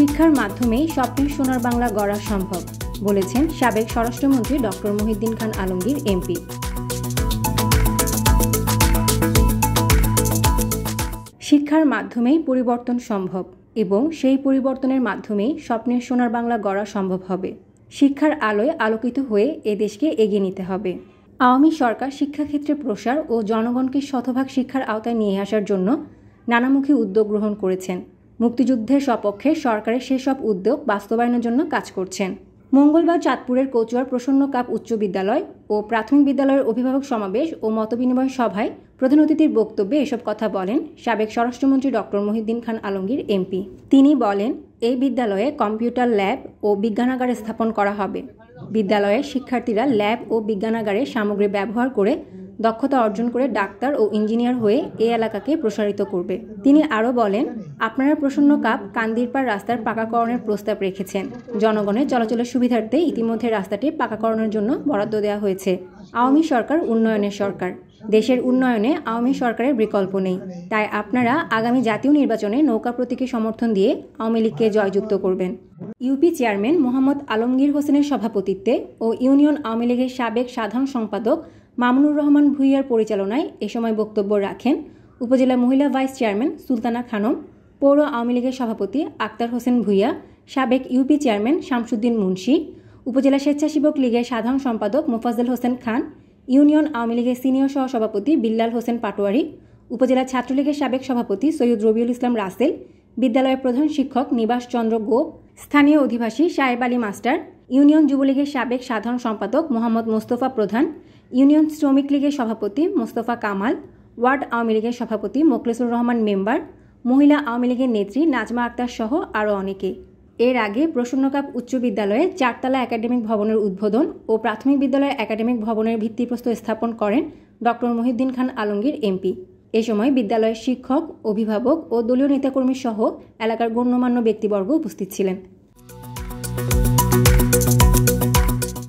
শিক্ষার মাধ্যমেই স্বপ্নের সোনার বাংলা গড়া সম্ভব বলেছেন সাবেক স্বরাষ্ট্রমন্ত্রী ডক্টর মহিদ্দিন খান আলমগীর এমপি শিক্ষার মাধ্যমেই পরিবর্তন সম্ভব এবং সেই পরিবর্তনের মাধ্যমেই স্বপ্নের সোনার বাংলা গড়া সম্ভব হবে শিক্ষার আলোয় আলোকিত হয়ে এদেশকে এগিয়ে নিতে হবে আওয়ামী সরকার শিক্ষাক্ষেত্রে প্রসার ও জনগণকে শতভাগ শিক্ষার আওতায় নিয়ে আসার জন্য নানামুখী উদ্যোগ গ্রহণ করেছেন মুক্তিযুদ্ধের সপক্ষে সরকারের সেসব উদ্যোগ বাস্তবায়নের জন্য কাজ করছেন মঙ্গলবার চাঁদপুরের কচুয়ার প্রসন্ন কাপ উচ্চ বিদ্যালয় ও প্রাথমিক বিদ্যালয়ের অভিভাবক সমাবেশ ও মতবিনিময় সভায় প্রধান অতিথির বক্তব্যে এসব কথা বলেন সাবেক স্বরাষ্ট্রমন্ত্রী ডক্টর মহিদ্দিন খান আলমগীর এমপি তিনি বলেন এই বিদ্যালয়ে কম্পিউটার ল্যাব ও বিজ্ঞানাগার স্থাপন করা হবে বিদ্যালয়ের শিক্ষার্থীরা ল্যাব ও বিজ্ঞানাগারে সামগ্রী ব্যবহার করে দক্ষতা অর্জন করে ডাক্তার ও ইঞ্জিনিয়ার হয়ে এ এলাকাকে প্রসারিত করবে তিনি আরও বলেন আপনারা প্রসন্ন কাপ কান্দিরপাড় রাস্তার পাকাকরণের প্রস্তাব রেখেছেন জনগণের চলাচলের সুবিধার্থে ইতিমধ্যে রাস্তাটি পাকাকরণের জন্য বরাদ্দ দেওয়া হয়েছে আওয়ামী সরকার উন্নয়নের সরকার দেশের উন্নয়নে আওয়ামী সরকারের বিকল্প নেই তাই আপনারা আগামী জাতীয় নির্বাচনে নৌকা প্রতীকে সমর্থন দিয়ে আওয়ামী লীগকে জয়যুক্ত করবেন ইউপি চেয়ারম্যান মোহাম্মদ আলমগীর হোসেনের সভাপতিত্বে ও ইউনিয়ন আওয়ামী লীগের সাবেক সাধারণ সম্পাদক মামুনুর রহমান ভুইয়ার পরিচালনায় এ সময় বক্তব্য রাখেন উপজেলা মহিলা ভাইস চেয়ারম্যান সুলতানা খানম পৌর আওয়ামী লীগের সভাপতি আক্তার হোসেন ভুইয়া সাবেক ইউপি চেয়ারম্যান শামসুদ্দিন মুন্সি উপজেলা স্বেচ্ছাসেবক লীগের সাধারণ সম্পাদক মোফাজ্জল হোসেন খান ইউনিয়ন আওয়ামী লীগের সিনিয়র সহসভাপতি বিল্লাল হোসেন পাটোয়ারি উপজেলা ছাত্রলীগের সাবেক সভাপতি সৈয়দ রবিউল ইসলাম রাসেল বিদ্যালয়ের প্রধান শিক্ষক নিবাস চন্দ্র গোপ স্থানীয় অধিবাসী সাহেব আলী মাস্টার ইউনিয়ন যুবলীগের সাবেক সাধারণ সম্পাদক মোহাম্মদ মোস্তফা প্রধান ইউনিয়ন শ্রমিক লীগের সভাপতি মোস্তফা কামাল ওয়ার্ড আওয়ামী লীগের সভাপতি মোখলেসুর রহমান মেম্বার মহিলা আওয়ামী লীগের নেত্রী নাজমা আক্তার সহ আরও অনেকে এর আগে প্রসন্নকাপ উচ্চ বিদ্যালয়ে চারতলা একাডেমিক ভবনের উদ্বোধন ও প্রাথমিক বিদ্যালয়ের একাডেমিক ভবনের ভিত্তিপ্রস্তর স্থাপন করেন ডক্টর মহিউদ্দিন খান আলমগীর এমপি এ সময় বিদ্যালয়ের শিক্ষক অভিভাবক ও দলীয় নেতাকর্মী সহ এলাকার গণ্যমান্য ব্যক্তিবর্গ উপস্থিত ছিলেন Thank you.